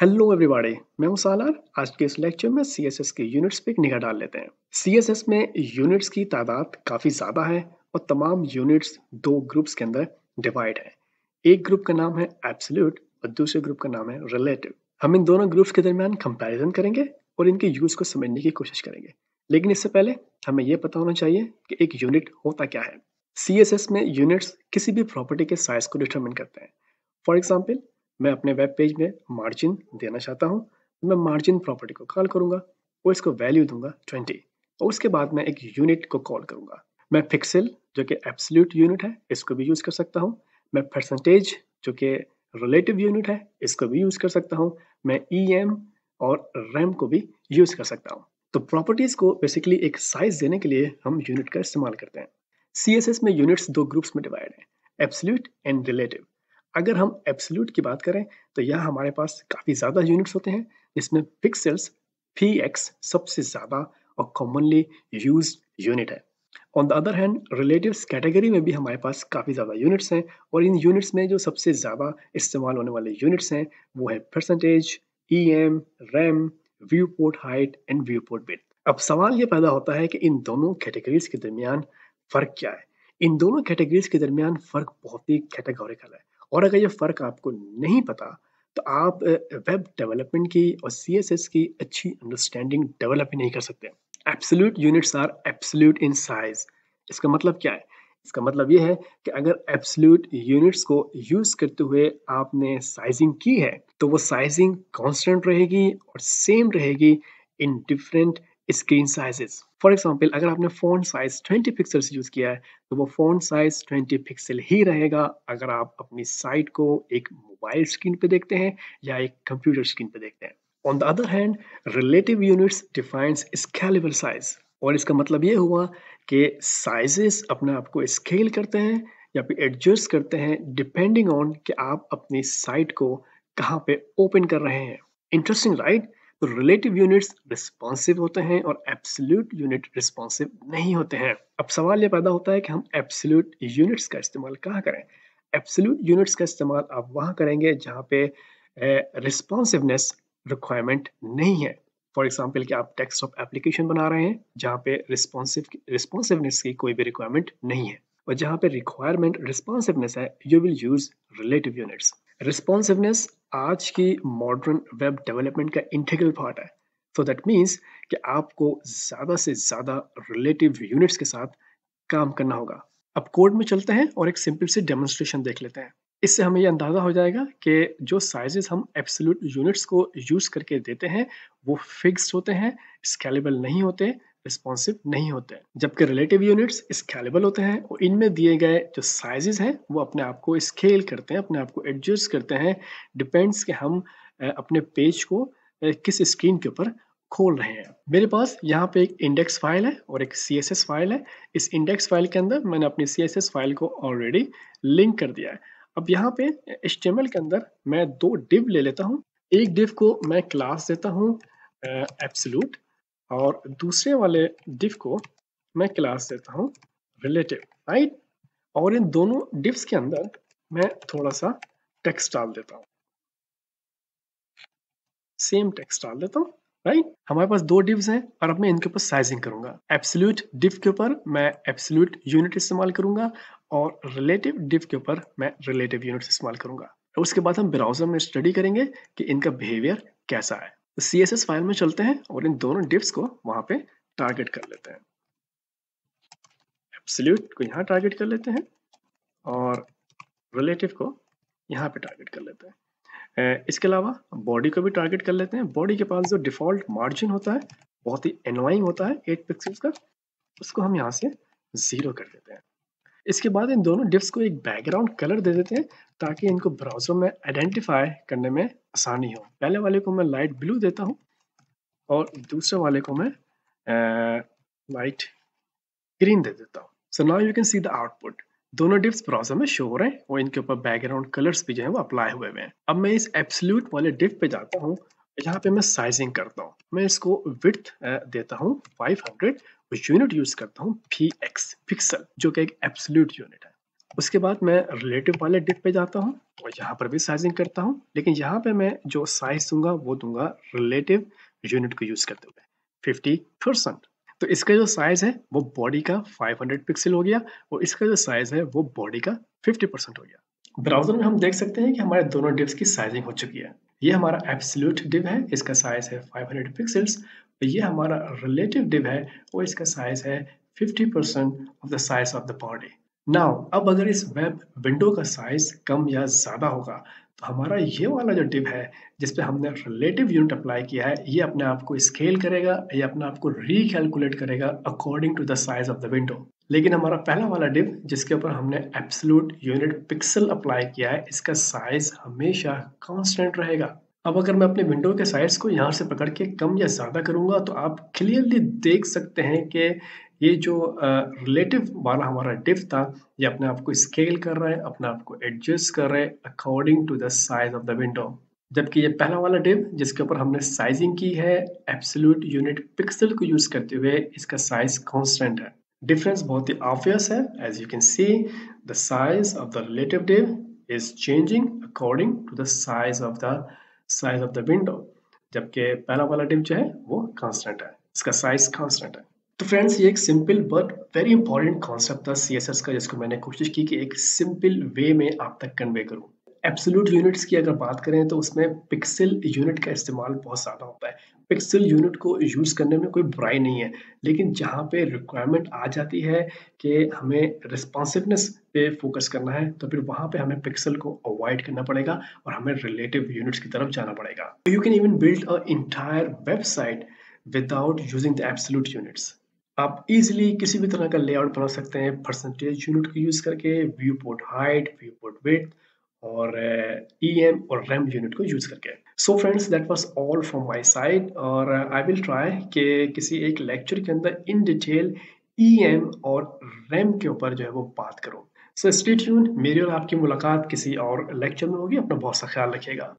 Hello everybody मैं हूं सालार आज के इस लेक्चर में सीएसएस के यूनिट्स पे निगाह डाल लेते हैं एस में यूनिट्स की तादाद काफ़ी ज़्यादा है और तमाम यूनिट्स दो ग्रुप्स के अंदर डिवाइड है एक ग्रुप का नाम है एब्सोल्यूट और दूसरे ग्रुप का नाम है रिलेटिव हम इन दोनों ग्रुप्स के दरमियान कंपेरिजन करेंगे और इनके यूज़ को समझने की कोशिश करेंगे लेकिन इससे पहले हमें यह पता होना चाहिए कि एक यूनिट होता क्या है सी में यूनिट्स किसी भी प्रॉपर्टी के साइज को डिटर्मिन करते हैं फॉर एग्जाम्पल मैं अपने वेब पेज में मार्जिन देना चाहता हूँ मैं मार्जिन प्रॉपर्टी को कॉल करूँगा और इसको वैल्यू दूंगा ट्वेंटी और उसके बाद मैं एक यूनिट को कॉल करूँगा मैं पिक्सल जो कि एब्सोल्यूट यूनिट है इसको भी यूज़ कर सकता हूँ मैं परसेंटेज जो कि रिलेटिव यूनिट है इसको भी यूज़ कर सकता हूँ मैं ई और रैम को भी यूज़ कर सकता हूँ तो प्रॉपर्टीज़ को बेसिकली एक साइज देने के लिए हम यूनिट का इस्तेमाल करते हैं सी में यूनिट्स दो ग्रुप्स में डिवाइड है एब्सोल्यूट एंड रिलेटिव अगर हम एब्सोल्यूट की बात करें तो यह हमारे पास काफ़ी ज़्यादा यूनिट्स होते हैं जिसमें पिक्सल्स फी एक्स सबसे ज़्यादा और कॉमनली यूज यूनिट है on the other hand relative category में भी हमारे पास काफ़ी ज़्यादा यूनिट्स हैं और इन यूनिट्स में जो सबसे ज़्यादा इस्तेमाल होने वाले यूनिट्स हैं वो है percentage E M rem view port height and view port width अब सवाल ये पैदा होता है कि इन दोनों कैटेगरीज के दरमियान फ़र्क क्या है इन दोनों कैटेगरीज के दरमियान फ़र्क बहुत ही कैटेगोरिकल है और अगर ये फ़र्क आपको नहीं पता तो आप वेब डेवलपमेंट की और सी की अच्छी अंडरस्टैंडिंग डेवलप ही नहीं कर सकते absolute units are absolute in size इसका मतलब क्या है इसका मतलब ये है कि अगर एब्सोल्यूट यूनिट्स को यूज करते हुए आपने साइजिंग की है तो वो साइजिंग कांस्टेंट रहेगी और सेम रहेगी in different screen sizes for example अगर आपने फ़ोन साइज 20 पिक्सल यूज़ किया है तो वो फ़ोन साइज 20 पिक्सल ही रहेगा अगर आप अपनी साइट को एक मोबाइल स्क्रीन पे देखते हैं या एक कंप्यूटर स्क्रीन पे देखते हैं on the other hand relative units defines scalable size और इसका मतलब ये हुआ कि साइजेस अपने आप को स्केल करते हैं या फिर एडजस्ट करते हैं डिपेंडिंग ऑन कि आप अपनी साइट को कहाँ पे ओपन कर रहे हैं इंटरेस्टिंग राइट right? तो रिलेटिव यूनिट्स रिस्पॉन्सिव होते हैं और एब्सोल्यूट यूनिट रिस्पॉन्सिव नहीं होते हैं अब सवाल ये पैदा होता है कि हम एब्सोल्यूट यूनिट्स का इस्तेमाल कहाँ करें एब्सोल्यूट यूनिट्स का इस्तेमाल आप वहाँ करेंगे जहाँ पे रिस्पॉन्सिवनेस रिक्वायरमेंट नहीं है फॉर एग्जाम्पल कि आप टेक्स्ट ऑफ एप्लीकेशन बना रहे हैं जहाँ पे रिस्पॉन्सिव रिस्पॉन्सिवनेस की कोई भी रिक्वायरमेंट नहीं है और जहाँ पे रिक्वायरमेंट रिस्पॉन्सिवनेस है you will use relative units responsiveness आज की मॉडर्न वेब डेवलपमेंट का इंटीग्रल पार्ट है सो दैट मीन्स कि आपको ज़्यादा से ज़्यादा रिलेटिव यूनिट्स के साथ काम करना होगा अब कोड में चलते हैं और एक सिंपल सी डेमोन्स्ट्रेशन देख लेते हैं इससे हमें यह अंदाज़ा हो जाएगा कि जो साइजेस हम एब्सोल्यूट यूनिट्स को यूज़ करके देते हैं वो फिक्स्ड होते हैं स्केलेबल नहीं होते रिस्पॉन्सिव नहीं होते हैं जबकि रिलेटिव यूनिट्स स्केलेबल होते हैं और इनमें दिए गए जो साइजेस हैं वो अपने आप को स्केल करते हैं अपने आप को एडजस्ट करते हैं डिपेंड्स कि हम अपने पेज को किस स्क्रीन के ऊपर खोल रहे हैं मेरे पास यहाँ पे एक इंडेक्स फाइल है और एक सी फाइल है इस इंडेक्स फाइल के अंदर मैंने अपनी सी फाइल को ऑलरेडी लिंक कर दिया है अब यहाँ पे एच के अंदर मैं दो डिव ले लेता हूँ एक डिव को मैं क्लास देता हूँ uh, और दूसरे वाले डिफ को मैं क्लास देता हूँ रिलेटिव राइट और इन दोनों डिफ्स के अंदर मैं थोड़ा सा टेक्स्ट डाल देता हूँ सेम टेक्स्ट डाल देता हूँ राइट right? हमारे पास दो डिव्स हैं और अब मैं इनके ऊपर साइजिंग करूंगा एब्सोल्यूट डिव के ऊपर मैं एब्सोल्यूट यूनिट इस्तेमाल करूंगा और रिलेटिव डिव के ऊपर मैं रिलेटिव यूनिट इस्तेमाल करूंगा उसके बाद हम ब्राउजर में स्टडी करेंगे कि इनका बिहेवियर कैसा है सी एस एस फाइल में चलते हैं और इन दोनों डिप्स को वहां पे टारगेट कर लेते हैं एब्सोल्यूट को यहाँ टारगेट कर लेते हैं और रिलेटिव को यहाँ पे टारगेट कर लेते हैं इसके अलावा बॉडी को भी टारगेट कर लेते हैं बॉडी के पास जो डिफॉल्ट मार्जिन होता है बहुत ही एनवाइंग होता है एट पिक्सल्स का उसको हम यहाँ से ज़ीरो कर देते हैं इसके बाद इन दोनों डिप्स को एक बैकग्राउंड कलर दे देते हैं ताकि इनको ब्राउजर में आइडेंटिफाई करने में आसानी हो पहले वाले को मैं लाइट ब्लू देता हूँ और दूसरे वाले को मैं लाइट ग्रीन दे देता हूँ so now you can see the output दोनों डिप्स ब्राउजर में शो हो रहे हैं और इनके ऊपर बैकग्राउंड कलर्स भी जो है वो अप्लाई हुए हुए हैं अब मैं इस एप्सल्यूट वाले डिप पे जाता हूँ यहाँ पे मैं साइजिंग करता हूँ मैं इसको विथ देता हूँ 500 कुछ यूनिट यूज करता हूँ फी एक्स पिक्सल जो कि एक एब्सोल्यूट यूनिट है उसके बाद मैं रिलेटिव वाले डिप पे जाता हूँ और यहाँ पर भी साइजिंग करता हूँ लेकिन यहाँ पे मैं जो साइज दूंगा वो दूंगा रिलेटिव यूनिट को यूज करते हुए फिफ्टी परसेंट तो इसका जो साइज है वो बॉडी का 500 पिक्सल हो गया और इसका जो साइज है वो बॉडी का फिफ्टी परसेंट हो गया ब्राउजर में हम देख सकते हैं कि हमारे दोनों डिप्स की साइजिंग हो चुकी है ये हमारा एब्सोल्यूट डिप है इसका साइज है 500 पिक्सल्स तो ये हमारा रिलेटिव डिव है वो इसका साइज है 50% percent of the size of the body now अब अगर इस वेब विंडो का साइज कम या ज़्यादा होगा तो हमारा ये वाला जो टिप है जिस पे हमने रिलेटिव यूनिट अप्लाई किया है ये अपने आप को स्केल करेगा ये अपने आप को रिकैलकुलेट करेगा according to the size of the window लेकिन हमारा पहला वाला डिप जिसके ऊपर हमने एब्सोल्यूट यूनिट पिक्सल अप्लाई किया है इसका साइज हमेशा कांस्टेंट रहेगा अब अगर मैं अपने विंडो के साइज़ को यहाँ से पकड़ के कम या ज़्यादा करूँगा तो आप क्लियरली देख सकते हैं कि ये जो रिलेटिव uh, वाला हमारा डिफ था ये अपने आप को स्केल कर रहा है अपने आप को एडजस्ट कर रहा है according to the size of the window जबकि ये पहला वाला डिव जिसके ऊपर हमने साइजिंग की है एब्सोल्यूट यूनिट पिक्सल को यूज़ करते हुए इसका साइज कॉन्स्टेंट है डिफरेंस बहुत ही ऑब्वियस है as you can see the size of the relative div is changing according to the size of the size of the window जबकि पहला वाला टिप जो है वो कांस्टेंट है इसका साइज कांस्टेंट है तो फ्रेंड्स ये एक simple but very important concept था सी का जिसको मैंने कोशिश की कि एक सिंपल वे में आप तक कन्वे करूँ एब्सोल्यूट यूनिट्स की अगर बात करें तो उसमें पिक्सल यूनिट का इस्तेमाल बहुत ज़्यादा होता है पिक्सल यूनिट को यूज़ करने में कोई बुराई नहीं है लेकिन जहाँ पे रिक्वायरमेंट आ जाती है कि हमें रिस्पॉन्सिवनेस पे फोकस करना है तो फिर वहाँ पे हमें पिक्सल को अवॉइड करना पड़ेगा और हमें रिलेटिव यूनिट्स की तरफ जाना पड़ेगा you can even build a entire website without using the absolute units आप इजीली किसी भी तरह का लेआउट बना सकते हैं परसेंटेज यूनिट को यूज़ करके view port height view port width और ई uh, एम e और रैम यूनिट को यूज़ करके so friends that was all from my side और आई विल ट्राई कि किसी एक लेक्चर के अंदर इन डिटेल ई एम और रैम के ऊपर जो है वो बात करूँ सो स्टेट मेरी और आपकी मुलाकात किसी और लेक्चर में होगी अपना बहुत सा ख्याल रखिएगा